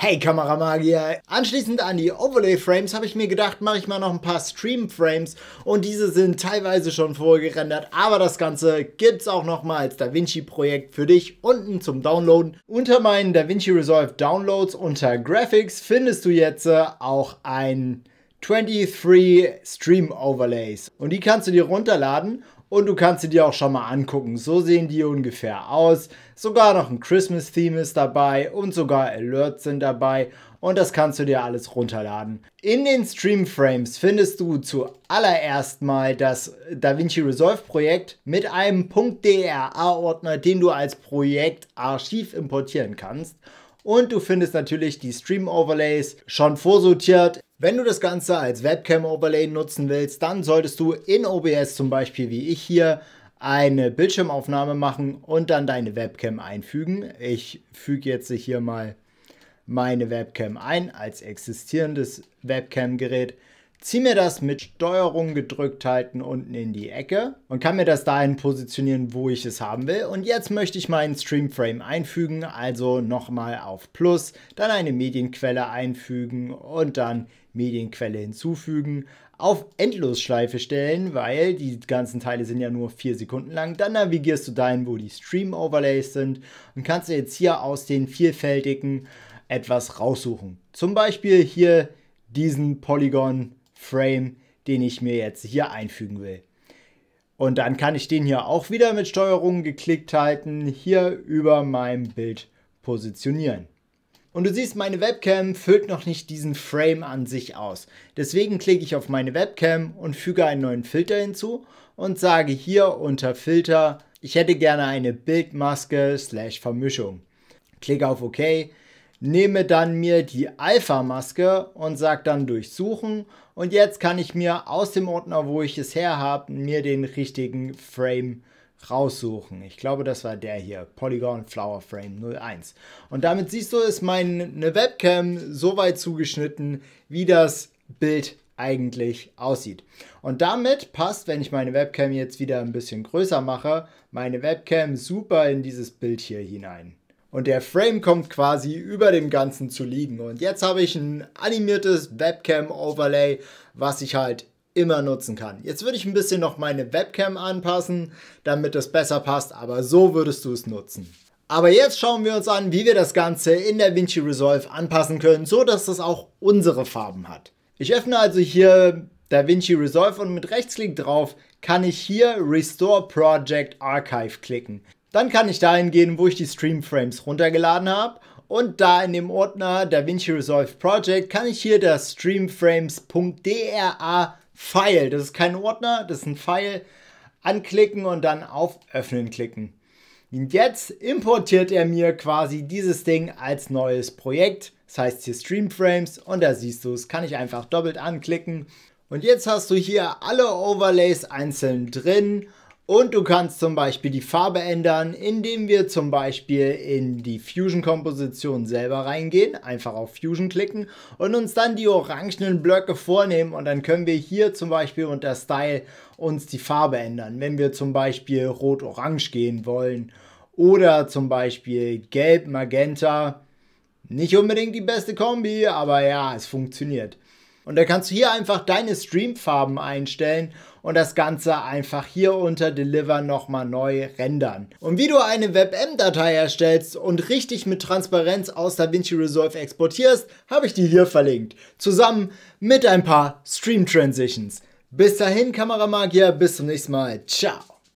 Hey Kameramagier! Anschließend an die Overlay-Frames habe ich mir gedacht, mache ich mal noch ein paar Stream-Frames und diese sind teilweise schon vorgerendert, aber das Ganze gibt es auch nochmal als DaVinci-Projekt für dich unten zum Downloaden. Unter meinen DaVinci Resolve Downloads unter Graphics findest du jetzt äh, auch ein 23 Stream Overlays und die kannst du dir runterladen und du kannst sie dir auch schon mal angucken. So sehen die ungefähr aus. Sogar noch ein Christmas-Theme ist dabei und sogar Alerts sind dabei und das kannst du dir alles runterladen. In den Stream Frames findest du zuallererst mal das DaVinci Resolve Projekt mit einem .dra-Ordner, den du als Projektarchiv importieren kannst. Und du findest natürlich die Stream-Overlays schon vorsortiert wenn du das Ganze als Webcam-Overlay nutzen willst, dann solltest du in OBS zum Beispiel wie ich hier eine Bildschirmaufnahme machen und dann deine Webcam einfügen. Ich füge jetzt hier mal meine Webcam ein als existierendes Webcam-Gerät ziehe mir das mit Steuerung gedrückt halten unten in die Ecke und kann mir das dahin positionieren, wo ich es haben will. Und jetzt möchte ich meinen Streamframe einfügen, also nochmal auf Plus, dann eine Medienquelle einfügen und dann Medienquelle hinzufügen, auf Endlosschleife stellen, weil die ganzen Teile sind ja nur vier Sekunden lang. Dann navigierst du dahin, wo die Stream-Overlays sind und kannst jetzt hier aus den vielfältigen etwas raussuchen. Zum Beispiel hier diesen Polygon Frame, den ich mir jetzt hier einfügen will. Und dann kann ich den hier auch wieder mit Steuerung geklickt halten, hier über meinem Bild positionieren. Und du siehst, meine Webcam füllt noch nicht diesen Frame an sich aus. Deswegen klicke ich auf meine Webcam und füge einen neuen Filter hinzu und sage hier unter Filter, ich hätte gerne eine Bildmaske slash Vermischung. Klicke auf OK, nehme dann mir die Alpha-Maske und sage dann durchsuchen. Und jetzt kann ich mir aus dem Ordner, wo ich es her habe, mir den richtigen Frame raussuchen. Ich glaube, das war der hier, Polygon Flower Frame 01. Und damit siehst du, ist meine ne Webcam so weit zugeschnitten, wie das Bild eigentlich aussieht. Und damit passt, wenn ich meine Webcam jetzt wieder ein bisschen größer mache, meine Webcam super in dieses Bild hier hinein und der Frame kommt quasi über dem Ganzen zu liegen. Und jetzt habe ich ein animiertes Webcam-Overlay, was ich halt immer nutzen kann. Jetzt würde ich ein bisschen noch meine Webcam anpassen, damit das besser passt, aber so würdest du es nutzen. Aber jetzt schauen wir uns an, wie wir das Ganze in DaVinci Resolve anpassen können, so dass es auch unsere Farben hat. Ich öffne also hier DaVinci Resolve und mit Rechtsklick drauf kann ich hier Restore Project Archive klicken. Dann kann ich dahin gehen, wo ich die Stream-Frames runtergeladen habe und da in dem Ordner DaVinci Resolve Project kann ich hier das streamframes.dra File, das ist kein Ordner, das ist ein File, anklicken und dann auf Öffnen klicken. Und jetzt importiert er mir quasi dieses Ding als neues Projekt. Das heißt hier Streamframes und da siehst du es, kann ich einfach doppelt anklicken. Und jetzt hast du hier alle Overlays einzeln drin und du kannst zum Beispiel die Farbe ändern, indem wir zum Beispiel in die Fusion-Komposition selber reingehen, einfach auf Fusion klicken und uns dann die orangenen Blöcke vornehmen und dann können wir hier zum Beispiel unter Style uns die Farbe ändern, wenn wir zum Beispiel rot-orange gehen wollen oder zum Beispiel gelb-magenta. Nicht unbedingt die beste Kombi, aber ja, es funktioniert. Und da kannst du hier einfach deine Streamfarben einstellen und das Ganze einfach hier unter Deliver nochmal neu rendern. Und wie du eine WebM-Datei erstellst und richtig mit Transparenz aus DaVinci Resolve exportierst, habe ich dir hier verlinkt. Zusammen mit ein paar Stream Transitions. Bis dahin, Kameramagier, bis zum nächsten Mal. Ciao.